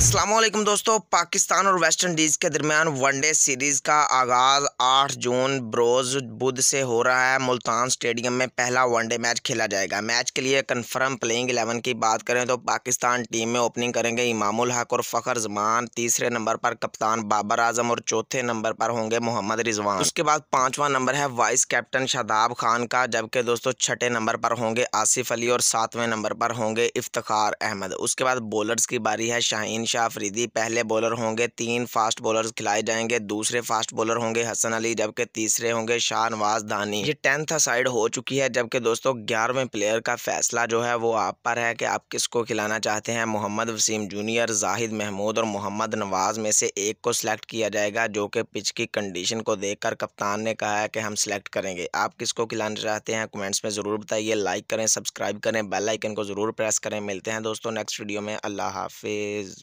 असलम दोस्तों पाकिस्तान और West Indies के दरमियान वनडे सीरीज़ का आगाज़ 8 जून बरोज़ बुध से हो रहा है मुल्तान स्टेडियम में पहला वनडे मैच खेला जाएगा मैच के लिए कन्फर्म प्लेइंग 11 की बात करें तो पाकिस्तान टीम में ओपनिंग करेंगे इमामुल हक और फ़खर जमान तीसरे नंबर पर कप्तान बाबर आजम और चौथे नंबर पर होंगे मोहम्मद रिजवान उसके बाद पाँचवा नंबर है वाइस कैप्टन शादाब खान का जबकि दोस्तों छठे नंबर पर होंगे आसिफ अली और सातवें नंबर पर होंगे इफ्तार अहमद उसके बाद बॉलर्स की बारी है शाहीन शाह अफरीदी पहले बॉलर होंगे तीन फास्ट बॉलर खिलाए जाएंगे दूसरे फास्ट बॉलर होंगे हसन अली जबकि तीसरे होंगे शाह नवाज धानी ये टेंथ साइड हो चुकी है जबकि दोस्तों ग्यारहवें प्लेयर का फैसला जो है वो आप पर है कि आप किसको खिलाना चाहते हैं मोहम्मद वसीम जूनियर जाहिद महमूद और मोहम्मद नवाज में से एक को सिलेक्ट किया जाएगा जो कि पिच की कंडीशन को देखकर कप्तान ने कहा है कि हम सिलेक्ट करेंगे आप किसको खिलाना चाहते हैं कमेंट्स में ज़रूर बताइए लाइक करें सब्सक्राइब करें बेल आइकन को ज़रूर प्रेस करें मिलते हैं दोस्तों नेक्स्ट वीडियो में अल्लाह हाफिज़